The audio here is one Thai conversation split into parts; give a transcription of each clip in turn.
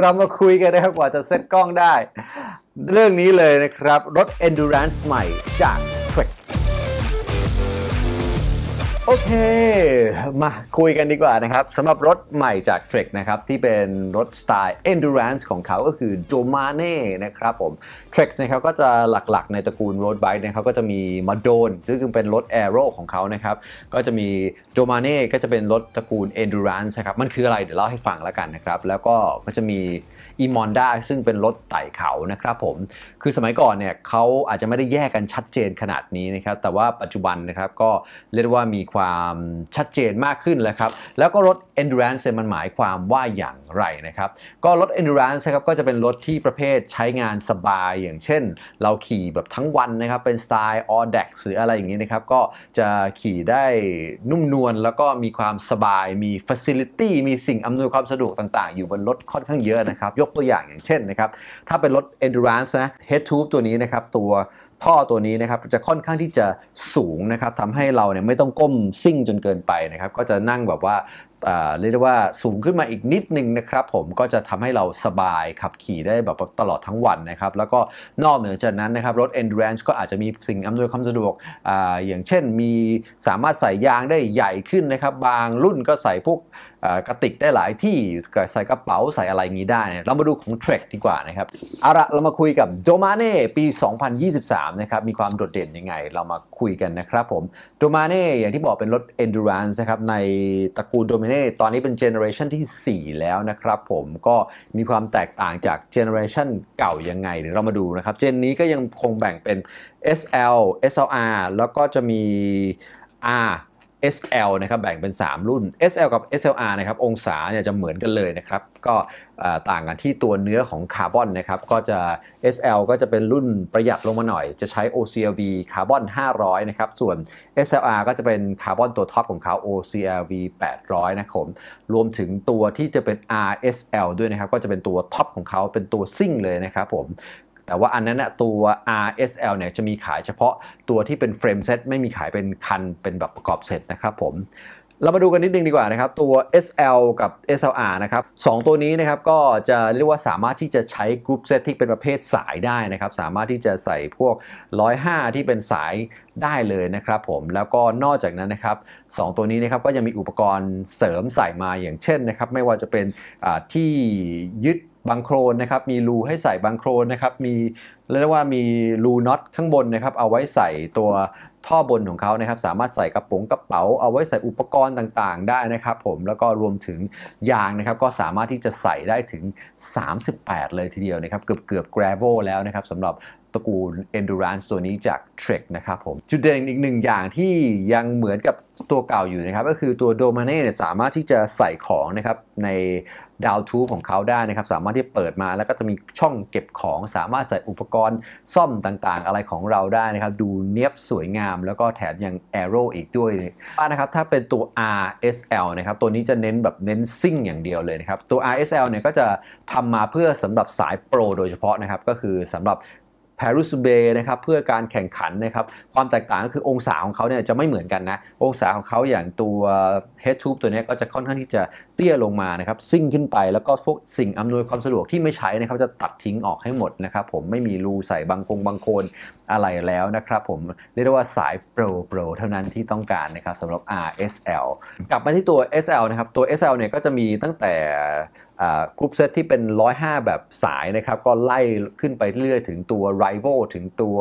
เรามาคุยกันนะครับกว่าจะเซ็ตกล้องได้ เรื่องนี้เลยนะครับ รถ endurance ใหม่จาก Trek โอเค มาคุยกันดีกว่านะครับสำหรับรถใหม่จาก Trek นะครับที่เป็นรถสไตล์ Endurance ของเขาก็คือ d o m a n e นะครับผม Trek นะครับก็จะหลักๆ ในตระกูล Road Bike นะครับก็จะมี m a d o n ซึ่งเป็นรถ Aero ของเขานะครับ ก็จะมี d o m a n e ก็จะเป็นรถตระกูล Endurance นะครับ มันคืออะไร เดี๋ยวเล่าให้ฟังแล้วกันนะครับ แล้วก็ก็จะมี e m o n d a ซึ่งเป็นรถไต่เขา นะครับผม คือสมัยก่อนเนี่ยเขาอาจจะไม่ได้แยกกันชัดเจนขนาดนี้นะครับแต่ว่าปัจจุบันนะครับก็เรียกว่ามีความชัดเจนมากขึ้น แล้วครับ แล้วก็รถ endurance มันหมายความว่าอย่างไรนะครับ ก็รถ endurance ครับ ก็จะเป็นรถที่ประเภทใช้งานสบาย อย่างเช่น เราขี่แบบทั้งวันนะครับ เป็นสไตล์ all deck หรืออะไรอย่างนี้นะครับ ก็จะขี่ได้นุ่มนวล แล้วก็มีความสบาย มี facility มีสิ่งอำนวยความสะดวกต่างๆ อยู่บนรถค่อนข้างเยอะนะครับ ยกตัวอย่างอย่างเช่นนะครับ ถ้าเป็นรถ endurance นะ head tube ตัวนี้นะครับตัวท่อตัวนี้นะครับจะค่อนข้างที่จะสูงนะครับทำให้เราเนี่ยไม่ต้องก้มซิ่งจนเกินไปนะครับก็จะนั่งแบบว่าเรียกได้ว่าสูงขึ้นมาอีกนิดนึงนะครับผมก็จะทำให้เราสบายขับขี่ได้แบบตลอดทั้งวันนะครับ แล้วก็นอกเหนือจากนั้นนะครับรถ endurance ก็อาจจะมีสิ่งอำนวยความสะดวกออย่างเช่นมีสามารถใส่ยางได้ใหญ่ขึ้นนะครับ บางรุ่นก็ใส่พวกกระติกได้หลายที่ใส่กระเป๋าใส่อะไรงี้ได้ เรามาดูของ Trek ดีกว่านะครับเอาละเรามาคุยกับโดมาเน่ปี 2023นะครับมีความโดดเด่นยังไง เรามาคุยกันนะครับผมโดมาเน่อย่างที่บอกเป็นรถ Endurance นะครับในตระกูลโดมาเน่ตอนนี้เป็นเจเนอเรชันที่ 4 แล้วนะครับผมก็มีความแตกต่างจากเจเนอเรชันเก่ายังไงเดี๋ยวเรามาดูนะครับเจนนี้ก็ยังคงแบ่งเป็น SL SLR แล้วก็จะมี R SL นะครับแบ่งเป็น 3 รุ่น SL กับ SLR นะครับองศาเนี่ยจะเหมือนกันเลยนะครับก็ต่างกันที่ตัวเนื้อของคาร์บอนนะครับก็จะ SL ก็จะเป็นรุ่นประหยัดลงมาหน่อย จะใช้ OCLV คาร์บอน500นะครับส่วน SLR ก็จะเป็นคาร์บอนตัวท็อปของเขา OCLV 800นะครับรวมถึงตัวที่จะเป็น RSL ด้วยนะครับก็จะเป็นตัวท็อปของเขาเป็นตัวซิ่งเลยนะครับผมแต่ว่าอันนั้นนะตัว RSL เนี่ยจะมีขายเฉพาะตัวที่เป็นเฟรมเซตไม่มีขายเป็นคันเป็นแบบประกอบเสร็จนะครับผมเรามาดูกันนิดนึงดีกว่านะครับตัว SL กับ SLR นะครับสตัวนี้นะครับก็จะเรียกว่าสามารถที่จะใช้กรุ๊ปเซตที่เป็นประเภทสายได้นะครับ สามารถที่จะใส่พวก 105 ที่เป็นสายได้เลยนะครับผมแล้วก็นอกจากนั้นนะครับสตัวนี้นะครับก็ยังมีอุปกรณ์เสริมใส่มาอย่างเช่นนะครับไม่ว่าจะเป็นที่ยึดบางโครนนะครับมีรูให้ใส่บางโครนนะครับมีเรียกว่ามีรูน็อตข้างบนนะครับเอาไว้ใส่ตัวท่อบนของเขานะครับสามารถใส่กระป๋องกระเป๋า เอาไว้ใส่อุปกรณ์ต่างๆได้นะครับผมแล้วก็รวมถึงยางนะครับก็สามารถที่จะใส่ได้ถึง 38 เลยทีเดียวนะครับเกือบเกือบแกรโวแล้วนะครับสำหรับตระกูล Endurance ตัวนี้จาก Trek นะครับผม จุดเด่นอีกหนึ่งอย่างที่ยังเหมือนกับตัวเก่าอยู่นะครับ ก็คือตัว d o m a n e เนี่ยสามารถที่จะใส่ของนะครับในดาวทูบของเขาได้นะครับ สามารถที่เปิดมาแล้วก็จะมีช่องเก็บของ สามารถใส่อุปกรณ์ซ่อมต่างๆ อะไรของเราได้นะครับ ดูเนียบสวยงาม แล้วก็แถมยัง Arrow อีกด้วยนะครับ ถ้าเป็นตัว RSL นะครับตัวนี้จะเน้นแบบเน้นซิ่งอย่างเดียวเลยนะครับตัว RSL เนี่ยก็จะทำมาเพื่อสำหรับสายโปรโดยเฉพาะนะครับก็คือสำหรับแพรูสเบย์นะครับเพื่อการแข่งขันนะครับความแตกต่างก็คือองศาของเขาเนี่ยจะไม่เหมือนกันนะ องศาของเขาอย่างตัวเฮดทูบตัวนี้ก็จะค่อนข้างที่จะเตี้ยลงมานะครับซิ่งขึ้นไปแล้วก็พวกสิ่งอำนวยความสะดวกที่ไม่ใช้นะครับจะตัดทิ้งออกให้หมดนะครับผมไม่มีรูใส่บางคงบางโคนอะไรแล้วนะครับ ผมเรียกว่าสายโปรโปรเท่านั้นที่ต้องการนะครับสำหรับ RSL กลับมาที่ตัว SL นะครับตัว SL เนี่ยก็จะมีตั้งแต่กรุ๊ปเซตที่เป็น 105 แบบสายนะครับก็ไล่ขึ้นไปเรื่อยถึงตัว Rival ถึงตัว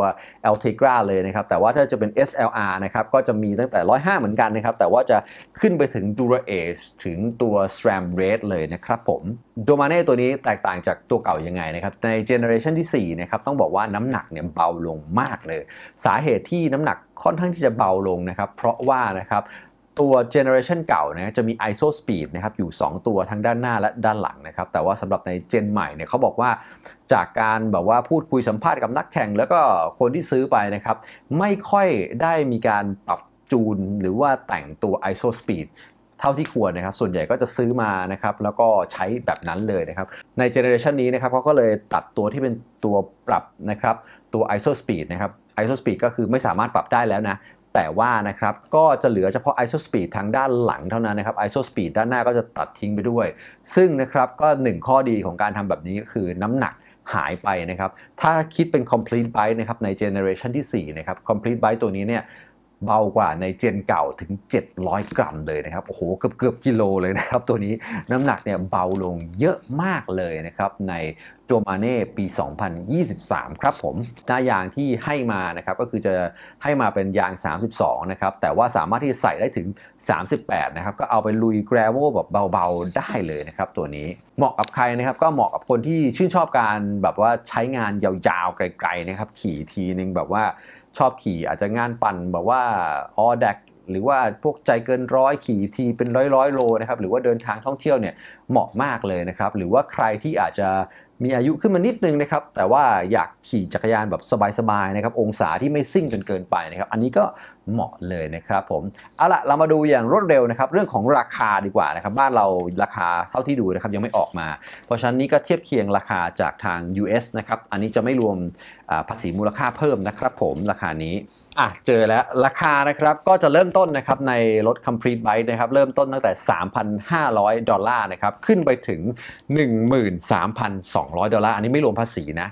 Altegra เลยนะครับแต่ว่าถ้าจะเป็น SLR นะครับก็จะมีตั้งแต่ 105 เหมือนกันนะครับแต่ว่าจะขึ้นไปถึง Dura Ace ถึงตัว SRAM Red เลยนะครับผม Domane ตัวนี้แตกต่างจากตัวเก่ายังไงนะครับในเจเนอเรชันที่4นะครับต้องบอกว่าน้ำหนักเนี่ยเบาลงมากเลย สาเหตุที่น้ำหนักค่อนข้างที่จะเบาลงนะครับเพราะว่านะครับตัวเจเนอเรชันเก่านะจะมี ISO Speed นะครับอยู่ 2 ตัวทั้งด้านหน้าและด้านหลังนะครับแต่ว่าสำหรับในเจนใหม่เนี่ยเขาบอกว่า จากการแบบว่าพูดคุยสัมภาษณ์กับนักแข่งแล้วก็คนที่ซื้อไปนะครับ ไม่ค่อยได้มีการปรับจูนหรือว่าแต่งตัว ISO Speed ท่าที่ควรนะครับ ส่วนใหญ่ก็จะซื้อมานะครับ แล้วก็ใช้แบบนั้นเลยนะครับในเจเนอเรชันนี้นะครับเขาก็เลยตัดตัวที่เป็นตัวปรับนะครับตัว ISO Speed นะครับ ISO Speed ก็คือไม่สามารถปรับได้แล้วนะแต่ว่านะครับก็จะเหลือเฉพาะ ISO Speed ทางด้านหลังเท่านั้นนะครับ ISO Speed ด้านหน้าก็จะตัดทิ้งไปด้วย ซึ่งนะครับก็หนึ่งข้อดีของการทำแบบนี้ก็คือน้ำหนักหายไปนะครับ ถ้าคิดเป็น complete byte นะครับใน generation ที่ 4 นะครับ complete byte ตัวนี้เนี่ยเบากว่าในเจนเก่าถึง 700 กรัมเลยนะครับโอ้โหเกือบเกือบกิโลเลยนะครับตัวนี้น้ำหนักเนี่ยเบาลงเยอะมากเลยนะครับในโจมาเน่ปี 2023ครับผมหน้ายางที่ให้มานะครับก็คือจะให้มาเป็นยาง 32นะครับแต่ว่าสามารถที่จะใส่ได้ถึง 38นะครับก็เอาไปลุยแกรเวลแบบเบาๆได้เลยนะครับตัวนี้เหมาะกับใครนะครับก็เหมาะกับคนที่ชื่นชอบการแบบว่าใช้งานยาวๆไกลๆนะครับขี่ทีนึงแบบว่าชอบขี่อาจจะงานปั่นแบบว่าออเด็กหรือว่าพวกใจเกินร้อยขี่ ทีเป็นร้อยร้อยโลนะครับ หรือว่าเดินทางท่องเที่ยวเนี่ย เหมาะมากเลยนะครับ หรือว่าใครที่อาจจะมีอายุขึ้นมานิดนึงนะครับแต่ว่าอยากขี่จักรยานแบบสบายๆนะครับองศาที่ไม่ซิ่งจนเกินไปนะครับอันนี้ก็เหมาะเลยนะครับผมเอาละเรามาดูอย่างรวดเร็วนะครับเรื่องของราคาดีกว่านะครับบ้านเราราคาเท่าที่ดูนะครับยังไม่ออกมา เพราะฉะนั้นนี้ก็เทียบเคียงราคาจากทาง US นะครับอันนี้จะไม่รวมภาษีมูลค่าเพิ่มนะครับผมราคานี้อ่ะเจอแล้วราคานะครับก็จะเริ่มต้นนะครับในรถ complete bike นะครับเริ่มต้นตั้งแต่3,500ดอลลาร์นะครับขึ้นไปถึง 13,200 200ดอลลาร์อันนี้ไม่รวมภาษีนะ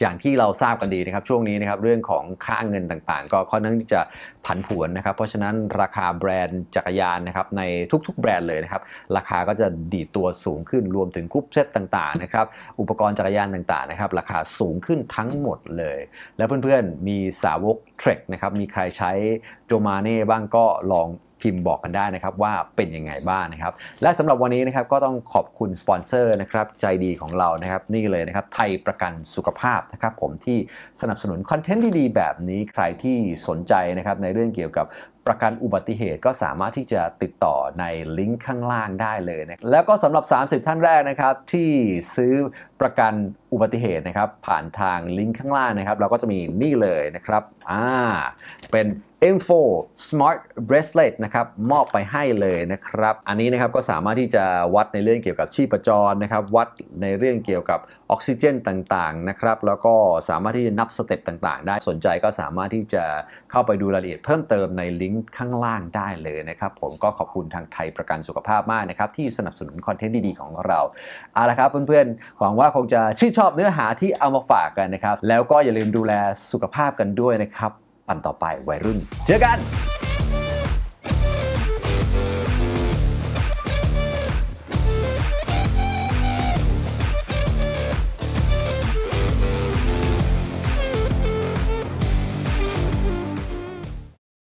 อย่างที่เราทราบกันดีนะครับ ช่วงนี้นะครับ เรื่องของค่าเงินต่างๆ ก็ค่อนข้างที่จะผันผวนนะครับ เพราะฉะนั้นราคาแบรนด์จักรยานนะครับ ในทุกๆแบรนด์เลยนะครับ ราคาก็จะดีตัวสูงขึ้น รวมถึงกรุ๊ปเซตต่างๆนะครับ อุปกรณ์จักรยานต่างๆนะครับ ราคาสูงขึ้นทั้งหมดเลย แล้วเพื่อนๆมีสาวกเทรคนะครับ มีใครใช้โจมาเน่บ้างก็ลองพิมพ์บอกกันได้นะครับว่าเป็นยังไงบ้างนะครับและสำหรับวันนี้นะครับก็ต้องขอบคุณสปอนเซอร์นะครับใจดีของเรานะครับ นี่เลยนะครับไทยประกันสุขภาพนะครับผมที่สนับสนุนคอนเทนต์ดีๆ แบบนี้ใครที่สนใจนะครับในเรื่องเกี่ยวกับประกันอุบัติเหตุ ก็สามารถที่จะติดต่อในลิงก์ข้างล่างได้เลยนะแล้วก็สำหรับ 30 ท่านแรกนะครับที่ซื้อประกันอุบัติเหตุนะครับผ่านทางลิงก์ข้างล่างนะครับ เราก็จะมีนี่เลยนะครับอ่าเป็น M4 Smart Bracelet นะครับมอบไปให้เลยนะครับอันนี้นะครับก็สามารถที่จะวัดในเรื่องเกี่ยวกับชีพจรนะครับวัดในเรื่องเกี่ยวกับออกซิเจน ต่างๆนะครับแล้วก็สามารถที่จะนับสเต็ปต่างๆ ได้สนใจก็สามารถที่จะเข้าไปดูรายละเอียดเพิ่มเติมในลิงก์ข้างล่างได้เลยนะครับผมก็ขอบคุณทางไทยประกันสุขภาพมากนะครับที่สนับสนุนคอนเทนต์ดีๆของเราเอาละครับเพื่อนๆ หวังว่าคงจะชื่นชอบเนื้อหาที่เอามาฝากกันนะครับแล้วก็อย่าลืมดูแลสุขภาพกันด้วยนะครับ ปันต่อไปวัยรุ่นเจอกัน